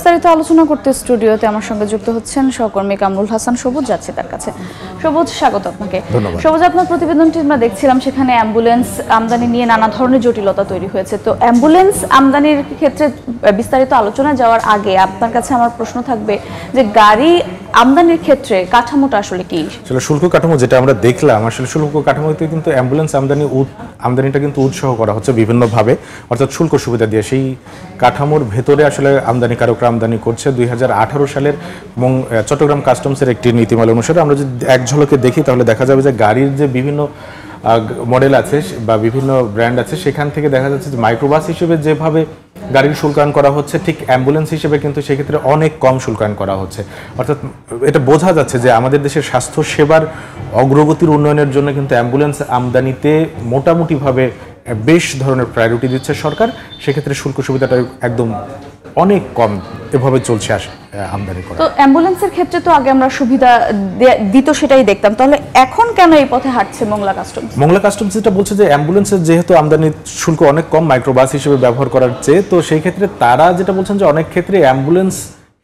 বিস্তারিত আলোচনা করতে স্টুডিওতে আমার সঙ্গে যুক্ত হচ্ছেন সহকর্মী কামরুল হাসান সবুজ যাচ্ছে তার কাছে সবুজ স্বাগত আপনাকে সবুজ আপনার প্রতিবেদনটি আমরা দেখছিলাম সেখানে অ্যাম্বুলেন্স আমদানি নিয়ে নানা ধরনের জটিলতা তৈরি হয়েছে তো অ্যাম্বুলেন্স আমদানির ক্ষেত্রে বিস্তারিত আলোচনা যাওয়ার আগে আপনার কাছে আমার প্রশ্ন থাকবে যে গাড়ি আমদানির ক্ষেত্রে কাঠামোটা আসলে কি আসলে শুল্ক কাঠামো যেটা আমরা দেখলাম আসলে শুল্ক কাঠামোতে কিন্তু অ্যাম্বুলেন্স আমদানি আমদানিটা কিন্তু উৎসাহ করা হচ্ছে বিভিন্নভাবে অর্থাৎ শুল্ক সুবিধা দিয়ে সেই কাঠামোর ভেতরে আসলে আমদানিকারকরা আমদানি করছে দুই হাজার সালের এবং চট্টগ্রাম কাস্টমসের একটি নীতিমালা অনুসারে আমরা যদি এক ঝলকে দেখি তাহলে দেখা যাবে যে গাড়ির যে বিভিন্ন মডেল আছে বা বিভিন্ন ব্র্যান্ড আছে সেখান থেকে দেখা যাচ্ছে যে মাইক্রোবাস হিসেবে যেভাবে গাড়ির শুল্কায়ন করা হচ্ছে ঠিক অ্যাম্বুলেন্স হিসেবে কিন্তু সেক্ষেত্রে অনেক কম শুল্কায়ন করা হচ্ছে অর্থাৎ এটা বোঝা যাচ্ছে যে আমাদের দেশের স্বাস্থ্যসেবার অগ্রগতির উন্নয়নের জন্য কিন্তু অ্যাম্বুলেন্স আমদানিতে মোটামুটিভাবে বেশ ধরনের প্রায়োরিটি দিচ্ছে সরকার সেক্ষেত্রে শুল্ক সুবিধাটা একদম অনেক কম এভাবে চলছে আসে আমদানি করা তো অ্যাম্বুলেন্সের ক্ষেত্রে তো আগে আমরা সুবিধা দিত সেটাই দেখতাম তাহলে এখন কেন এই পথে হাঁটছে মংলা কাস্টমস মংলা কাস্টমস যেটা বলছে যে অ্যাম্বুলেন্সের যেহেতু আমদানি শুল্ক অনেক কম মাইক্রোবাস হিসেবে ব্যবহার করার চেয়ে তো সেই ক্ষেত্রে তারা যেটা বলছেন যে অনেক ক্ষেত্রে অ্যাম্বুলেন্স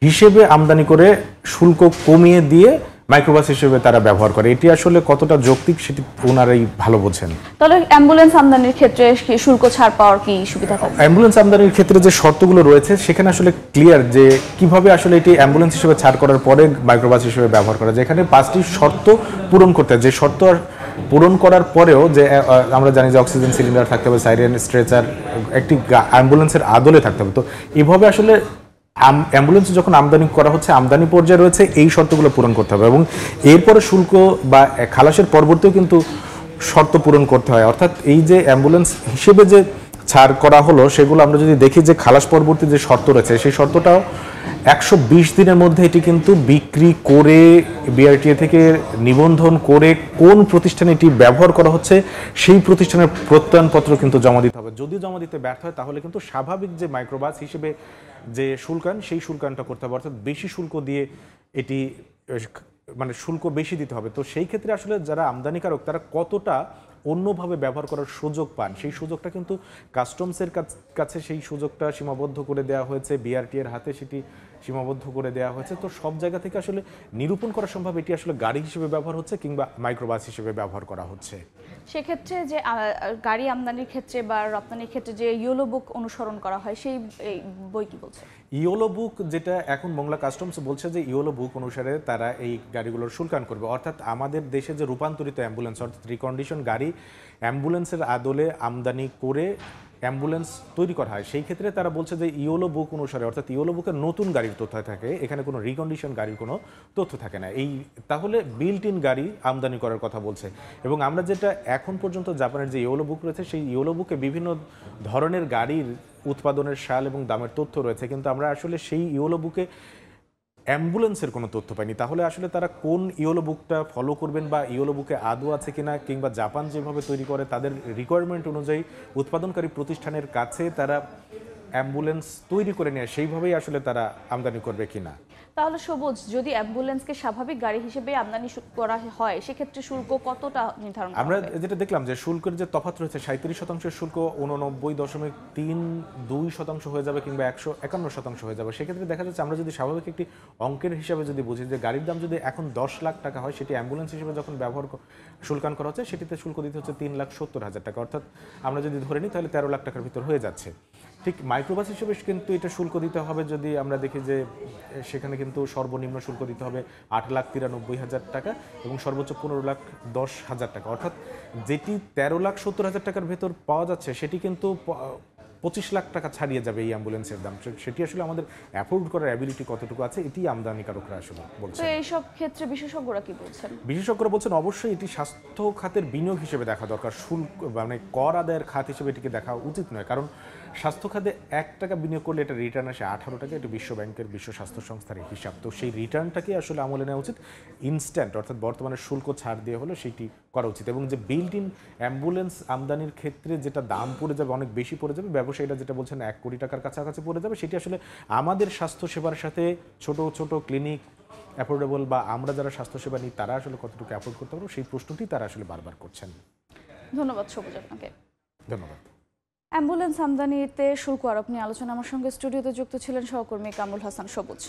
হিসেবে আমদানি করে শুল্ক কমিয়ে দিয়ে মাইক্রোবাস হিসেবে তারা ব্যবহার করে এটি আসলে কতটা যৌক্তিক সেটি ওনারাই ভালো বোঝেন তাহলে অ্যাম্বুলেন্স আমদানির ক্ষেত্রে শুল্ক ছাড় পাওয়ার কি সুবিধা থাকে অ্যাম্বুলেন্স আমদানির ক্ষেত্রে যে শর্তগুলো রয়েছে সেখানে আসলে ক্লিয়ার যে কিভাবে আসলে এটি অ্যাম্বুলেন্স হিসেবে ছাড় করার পরে মাইক্রোবাস হিসেবে ব্যবহার করা যায় এখানে পাঁচটি শর্ত পূরণ করতে যে শর্ত আর পূরণ করার পরেও যে আমরা জানি যে অক্সিজেন সিলিন্ডার থাকতে হবে সাইরেন স্ট্রেচার একটি অ্যাম্বুলেন্সের আদলে থাকতে হবে তো এভাবে আসলে অ্যাম্বুলেন্স যখন আমদানি করা হচ্ছে আমদানি পর্যায়ে রয়েছে এই শর্তগুলো পূরণ করতে হবে এবং এরপরে শুল্ক বা খালাসের পরবর্তীও কিন্তু শর্ত পূরণ করতে হয় অর্থাৎ এই যে অ্যাম্বুলেন্স হিসেবে যে ছাড় করা হলো সেগুলো আমরা যদি দেখি যে খালাস পরবর্তী যে শর্ত রয়েছে সেই শর্তটাও একশো দিনের মধ্যে এটি কিন্তু বিক্রি করে বিআরটিএ থেকে নিবন্ধন করে কোন প্রতিষ্ঠানে এটি ব্যবহার করা হচ্ছে সেই প্রতিষ্ঠানের প্রত্যয়নপত্র কিন্তু জমা দিতে হবে যদি জমা দিতে ব্যর্থ হয় তাহলে কিন্তু স্বাভাবিক যে মাইক্রোবাস হিসেবে যে শুল্কান সেই শুল্কানটা করতে হবে অর্থাৎ বেশি শুল্ক দিয়ে এটি মানে শুল্ক বেশি দিতে হবে তো সেই ক্ষেত্রে আসলে যারা আমদানিকারক তারা কতটা অন্যভাবে ব্যবহার করার সুযোগ পান সেই সুযোগটা কিন্তু কাস্টমসের কাছে সেই সুযোগটা সীমাবদ্ধ করে দেওয়া হয়েছে বিআরটি এর হাতে সেটি সীমাবদ্ধ করে দেওয়া হয়েছে তো সব জায়গা থেকে আসলে নিরূপণ করা সম্ভব এটি আসলে গাড়ি হিসেবে ব্যবহার হচ্ছে কিংবা মাইক্রোবাস হিসেবে ব্যবহার করা হচ্ছে সেক্ষেত্রে যে গাড়ি আমদানির ক্ষেত্রে বা রপ্তানির ক্ষেত্রে যে ইয়োলো বুক অনুসরণ করা হয় সেই বই কি বলছে ইয়োলো বুক যেটা এখন মংলা কাস্টমস বলছে যে ইয়োলো বুক অনুসারে তারা এই গাড়িগুলোর শুল্কান করবে অর্থাৎ আমাদের দেশে যে রূপান্তরিত অ্যাম্বুলেন্স অর্থাৎ রিকন্ডিশন গাড়ি অ্যাম্বুলেন্সের আদলে আমদানি করে অ্যাম্বুলেন্স তৈরি করা হয় সেই ক্ষেত্রে তারা বলছে যে ইওলো বুক অনুসারে অর্থাৎ ইওলো বুকের নতুন গাড়ির তথ্য থাকে এখানে কোনো রিকন্ডিশন গাড়ির কোনো তথ্য থাকে না এই তাহলে বিল্ট ইন গাড়ি আমদানি করার কথা বলছে এবং আমরা যেটা এখন পর্যন্ত জাপানের যে ইওলো বুক রয়েছে সেই ইওলো বুকে বিভিন্ন ধরনের গাড়ির উৎপাদনের সাল এবং দামের তথ্য রয়েছে কিন্তু আমরা আসলে সেই ইওলো বুকে অ্যাম্বুলেন্সের কোনো তথ্য পাইনি তাহলে আসলে তারা কোন ইয়োলো বুকটা ফলো করবেন বা ইয়োলো বুকে আদৌ আছে কিনা কিংবা জাপান যেভাবে তৈরি করে তাদের রিকোয়ারমেন্ট অনুযায়ী উৎপাদনকারী প্রতিষ্ঠানের কাছে তারা অ্যাম্বুলেন্স তৈরি করে নেয় সেইভাবেই আসলে তারা আমদানি করবে কিনা তাহলে সবুজ যদি অ্যাম্বুলেন্সকে স্বাভাবিক গাড়ি হিসেবে আমদানি করা হয় সেক্ষেত্রে শুল্ক কতটা নির্ধারণ আমরা যেটা দেখলাম যে শুল্কের যে তফাত রয়েছে সাঁত্রিশ শতাংশের শুল্ক উননব্বই দশমিক তিন দুই শতাংশ হয়ে যাবে কিংবা একশো একান্ন শতাংশ হয়ে যাবে সেক্ষেত্রে দেখা যাচ্ছে আমরা যদি স্বাভাবিক একটি অঙ্কের হিসাবে যদি বুঝি যে গাড়ির দাম যদি এখন দশ লাখ টাকা হয় সেটি অ্যাম্বুলেন্স হিসেবে যখন ব্যবহার শুল্কান করা হচ্ছে সেটিতে শুল্ক দিতে হচ্ছে তিন লাখ সত্তর হাজার টাকা অর্থাৎ আমরা যদি ধরে নিই তাহলে তেরো লাখ টাকার ভিতর হয়ে যাচ্ছে ঠিক মাইক্রোবাস হিসেবে কিন্তু এটা শুল্ক দিতে হবে যদি আমরা দেখি যে সেখানে কিন্তু সর্বনিম্ন শুল্ক দিতে হবে আট লাখ তিরানব্বই হাজার টাকা এবং সর্বোচ্চ পনেরো লাখ দশ হাজার টাকা অর্থাৎ যেটি তেরো লাখ সত্তর হাজার টাকার ভেতর পাওয়া যাচ্ছে সেটি কিন্তু পঁচিশ লাখ টাকা ছাড়িয়ে যাবে এই অ্যাম্বুলেন্সের দাম সেটি আসলে আমাদের অ্যাফোর্ড করার অ্যাবিলিটি কতটুকু আছে এটি আমদানিকারকরা আসলে বলছে এই এইসব ক্ষেত্রে বিশেষজ্ঞরা কি বলছেন বিশেষজ্ঞরা বলছেন অবশ্যই এটি স্বাস্থ্য খাতের বিনিয়োগ হিসেবে দেখা দরকার শুল্ক মানে কর আদায়ের খাত হিসেবে এটিকে দেখা উচিত নয় কারণ স্বাস্থ্য খাতে এক টাকা বিনিয়োগ করলে এটা রিটার্ন আসে আঠারো টাকা এটা বিশ্ব ব্যাংকের বিশ্ব স্বাস্থ্য সংস্থার হিসাব তো সেই রিটার্নটাকে আসলে আমলে নেওয়া উচিত ইনস্ট্যান্ট অর্থাৎ বর্তমানে শুল্ক ছাড় দিয়ে হলে সেটি করা উচিত এবং যে বিল্ট ইন অ্যাম্বুলেন্স আমদানির ক্ষেত্রে যেটা দাম পড়ে যাবে অনেক বেশি পড়ে যাবে ব্যবসা সেটা যেটা বলছেন এক কোটি টাকার কাছাকাছি পড়ে যাবে সেটি আসলে আমাদের স্বাস্থ্যসেবার সাথে ছোট ছোট ক্লিনিক অ্যাফোর্ডেবল বা আমরা যারা স্বাস্থ্যসেবা নিই তারা আসলে কতটুকু অ্যাফোর্ড করতে পারবো সেই প্রশ্নটি তারা আসলে বারবার করছেন ধন্যবাদ সবুজ আপনাকে ধন্যবাদ অ্যাম্বুলেন্স আমদানিতে শুল্ক আরোপ নিয়ে আলোচনা আমার সঙ্গে স্টুডিওতে যুক্ত ছিলেন সহকর্মী কামরুল হাসান সবুজ